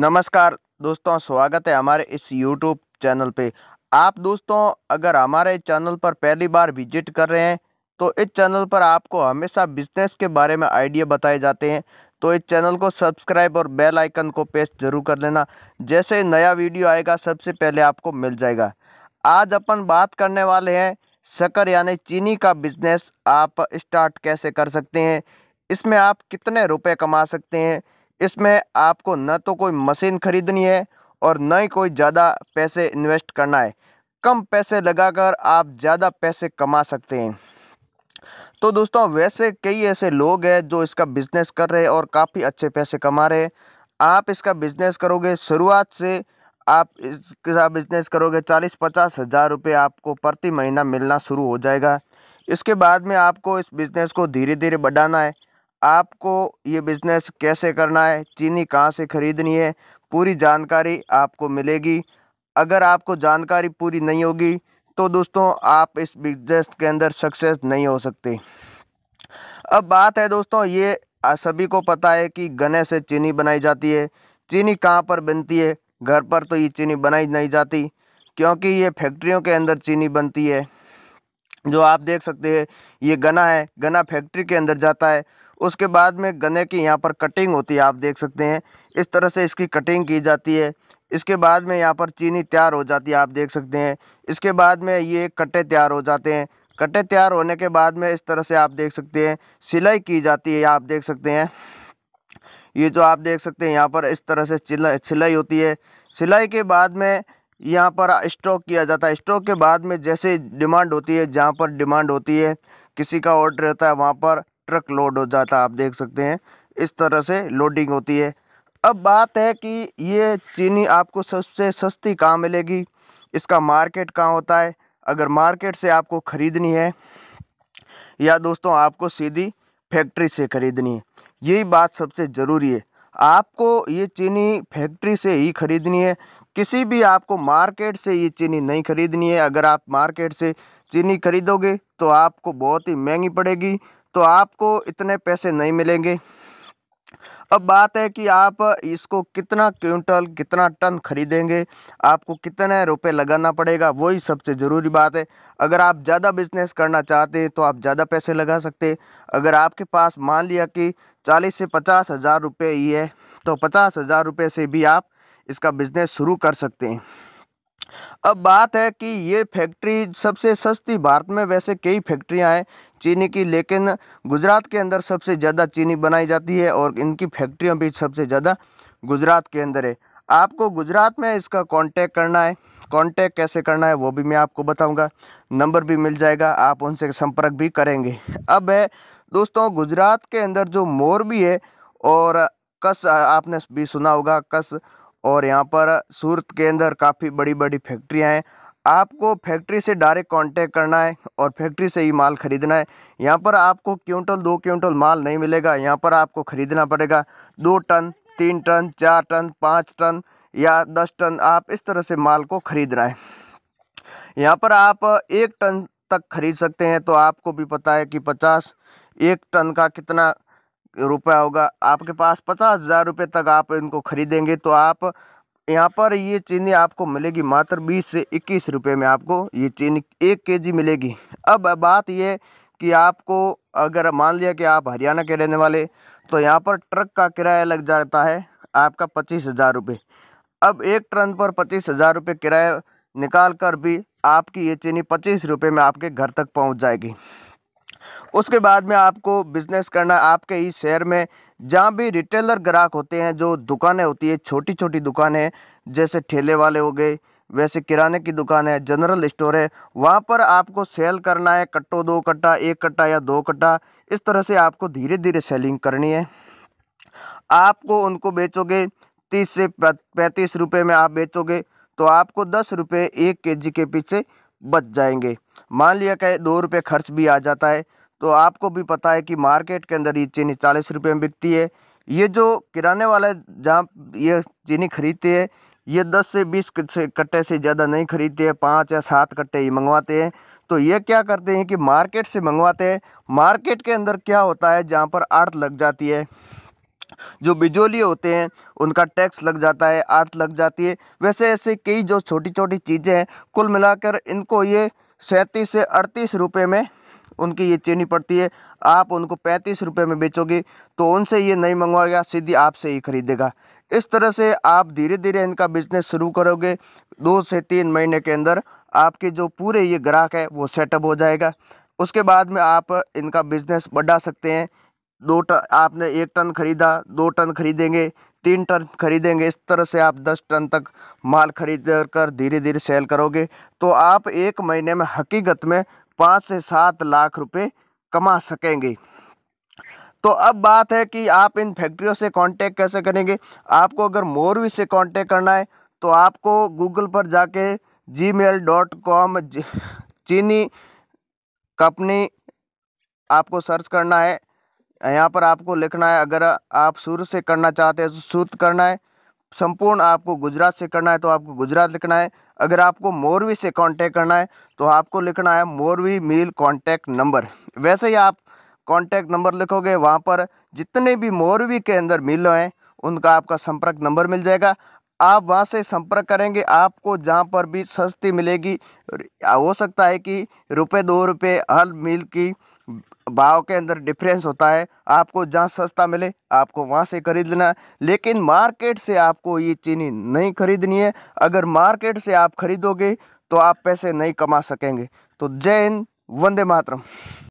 नमस्कार दोस्तों स्वागत है हमारे इस यूट्यूब चैनल पे आप दोस्तों अगर हमारे चैनल पर पहली बार विजिट कर रहे हैं तो इस चैनल पर आपको हमेशा बिजनेस के बारे में आइडिया बताए जाते हैं तो इस चैनल को सब्सक्राइब और बेल आइकन को प्रेस जरूर कर लेना जैसे नया वीडियो आएगा सबसे पहले आपको मिल जाएगा आज अपन बात करने वाले हैं शकर यानी चीनी का बिजनेस आप स्टार्ट कैसे कर सकते हैं इसमें आप कितने रुपए कमा सकते हैं इसमें आपको न तो कोई मशीन ख़रीदनी है और न ही कोई ज़्यादा पैसे इन्वेस्ट करना है कम पैसे लगाकर आप ज़्यादा पैसे कमा सकते हैं तो दोस्तों वैसे कई ऐसे लोग हैं जो इसका बिज़नेस कर रहे हैं और काफ़ी अच्छे पैसे कमा रहे हैं आप इसका बिज़नेस करोगे शुरुआत से आप इसका बिज़नेस करोगे चालीस पचास हज़ार रुपये आपको प्रति महीना मिलना शुरू हो जाएगा इसके बाद में आपको इस बिज़नेस को धीरे धीरे बढ़ाना है आपको ये बिज़नेस कैसे करना है चीनी कहाँ से ख़रीदनी है पूरी जानकारी आपको मिलेगी अगर आपको जानकारी पूरी नहीं होगी तो दोस्तों आप इस बिजनेस के अंदर सक्सेस नहीं हो सकते अब बात है दोस्तों ये सभी को पता है कि गन्ने से चीनी बनाई जाती है चीनी कहाँ पर बनती है घर पर तो ये चीनी बनाई नहीं जाती क्योंकि ये फैक्ट्रियों के अंदर चीनी बनती है जो आप देख सकते हैं ये गन्ना है गन्ना फैक्ट्री के अंदर जाता है उसके बाद में गन्ने की यहाँ पर कटिंग होती है आप देख सकते हैं इस तरह से इसकी कटिंग की जाती है इसके बाद में यहाँ पर चीनी तैयार हो जाती है आप देख सकते हैं इसके बाद में ये कट्टे तैयार हो जाते हैं कट्टे तैयार होने के बाद में इस तरह से आप देख सकते हैं सिलाई की जाती है आप देख सकते हैं ये जो आप देख सकते हैं यहाँ पर इस तरह से सिलाई होती है सिलाई के बाद में यहाँ पर स्टॉक किया जाता है स्टॉक के बाद में जैसे डिमांड होती है जहाँ पर डिमांड होती है किसी का ऑर्डर रहता है वहाँ पर ट्रक लोड हो जाता है आप देख सकते हैं इस तरह से लोडिंग होती है अब बात है कि ये चीनी आपको सबसे सस्ती कहाँ मिलेगी इसका मार्केट कहाँ होता है अगर मार्केट से आपको ख़रीदनी है या दोस्तों आपको सीधी फैक्ट्री से ख़रीदनी है यही बात सबसे ज़रूरी है आपको ये चीनी फैक्ट्री से ही ख़रीदनी है किसी भी आपको मार्केट से ये चीनी नहीं ख़रीदनी है अगर आप मार्केट से चीनी खरीदोगे तो आपको बहुत ही महंगी पड़ेगी तो आपको इतने पैसे नहीं मिलेंगे अब बात है कि आप इसको कितना क्विंटल कितना टन खरीदेंगे आपको कितने रुपए लगाना पड़ेगा वही सबसे ज़रूरी बात है अगर आप ज़्यादा बिजनेस करना चाहते हैं तो आप ज़्यादा पैसे लगा सकते हैं अगर आपके पास मान लिया कि चालीस से पचास हज़ार रुपये ही है तो पचास हज़ार रुपये से भी आप इसका बिज़नेस शुरू कर सकते हैं अब बात है कि ये फैक्ट्री सबसे सस्ती भारत में वैसे कई फैक्ट्रियां हैं चीनी की लेकिन गुजरात के अंदर सबसे ज़्यादा चीनी बनाई जाती है और इनकी फैक्ट्रियां भी सबसे ज़्यादा गुजरात के अंदर है आपको गुजरात में इसका कांटेक्ट करना है कांटेक्ट कैसे करना है वो भी मैं आपको बताऊंगा नंबर भी मिल जाएगा आप उनसे संपर्क भी करेंगे अब है दोस्तों गुजरात के अंदर जो मोरबी है और कस आपने भी सुना होगा कस और यहाँ पर सूरत के अंदर काफ़ी बड़ी बड़ी फैक्ट्रियाँ हैं आपको फैक्ट्री से डायरेक्ट कांटेक्ट करना है और फैक्ट्री से ही माल ख़रीदना है यहाँ पर आपको क्विंटल दो क्विंटल माल नहीं मिलेगा यहाँ पर आपको ख़रीदना पड़ेगा दो टन तीन टन चार टन पाँच टन या दस टन आप इस तरह से माल को ख़रीदना है यहाँ पर आप एक टन तक खरीद सकते हैं तो आपको भी पता है कि पचास एक टन का कितना रुपया होगा आपके पास पचास हज़ार रुपये तक आप इनको खरीदेंगे तो आप यहाँ पर ये चीनी आपको मिलेगी मात्र बीस से इक्कीस रुपये में आपको ये चीनी एक केजी मिलेगी अब बात ये कि आपको अगर मान लिया कि आप हरियाणा के रहने वाले तो यहाँ पर ट्रक का किराया लग जाता है आपका पच्चीस हज़ार रुपये अब एक ट्रन पर पच्चीस हज़ार रुपये किराया निकाल कर भी आपकी ये चीनी पच्चीस रुपये में आपके घर तक पहुँच जाएगी उसके बाद में आपको बिज़नेस करना आपके ही शहर में जहाँ भी रिटेलर ग्राहक होते हैं जो दुकानें होती है छोटी छोटी दुकानें जैसे ठेले वाले हो गए वैसे किराने की दुकान है जनरल स्टोर है वहाँ पर आपको सेल करना है कट्टो दो कट्टा एक कट्टा या दो कट्टा इस तरह से आपको धीरे धीरे सेलिंग करनी है आपको उनको बेचोगे तीस से पैंतीस रुपये में आप बेचोगे तो आपको दस रुपये एक के जी के पीछे बच जाएंगे मान लिया कि दो रुपये खर्च भी आ जाता है तो आपको भी पता है कि मार्केट के अंदर ये चीनी चालीस रुपये में बिकती है ये जो किराने वाला जहाँ ये चीनी खरीदते हैं ये दस से बीस कट्टे से ज़्यादा नहीं खरीदते हैं पाँच या सात कट्टे ही मंगवाते हैं तो ये क्या करते हैं कि मार्केट से मंगवाते हैं मार्केट के अंदर क्या होता है जहाँ पर आर्थ लग जाती है जो बिजोली होते हैं उनका टैक्स लग जाता है आर्ट लग जाती है वैसे ऐसे कई जो छोटी छोटी चीज़ें हैं कुल मिलाकर इनको ये सैंतीस से अड़तीस रुपये में उनकी ये चीनी पड़ती है आप उनको पैंतीस रुपये में बेचोगे तो उनसे ये नहीं मंगवाएगा सीधी आपसे ही ख़रीदेगा इस तरह से आप धीरे धीरे इनका बिजनेस शुरू करोगे दो से तीन महीने के अंदर आपके जो पूरे ये ग्राहक है वो सेटअप हो जाएगा उसके बाद में आप इनका बिज़नेस बढ़ा सकते हैं दो टन आपने एक टन खरीदा दो टन खरीदेंगे तीन टन खरीदेंगे इस तरह से आप दस टन तक माल खरीद कर धीरे धीरे सेल करोगे तो आप एक महीने में हकीकत में पाँच से सात लाख रुपए कमा सकेंगे तो अब बात है कि आप इन फैक्ट्रियों से कांटेक्ट कैसे करेंगे आपको अगर मोरवी से कांटेक्ट करना है तो आपको गूगल पर जाके जी मेल डॉट कॉम चीनी कंपनी आपको सर्च करना है यहाँ पर आपको लिखना है अगर आप सूर्य से करना चाहते हैं तो सूत करना है संपूर्ण आपको गुजरात से करना है तो आपको गुजरात लिखना है अगर आपको मोरवी से कांटेक्ट करना है तो आपको लिखना है मोरवी मील कांटेक्ट नंबर वैसे ही आप कांटेक्ट नंबर लिखोगे वहाँ पर जितने भी मोरवी के अंदर मिल हैं उनका आपका संपर्क नंबर मिल जाएगा आप वहाँ से संपर्क करेंगे आपको जहाँ पर भी सस्ती मिलेगी हो सकता है कि रुपये दो रुपये हर मील की भाव के अंदर डिफरेंस होता है आपको जहाँ सस्ता मिले आपको वहाँ से खरीद लेना लेकिन मार्केट से आपको ये चीनी नहीं खरीदनी है अगर मार्केट से आप खरीदोगे तो आप पैसे नहीं कमा सकेंगे तो जय हिंद वंदे मातरम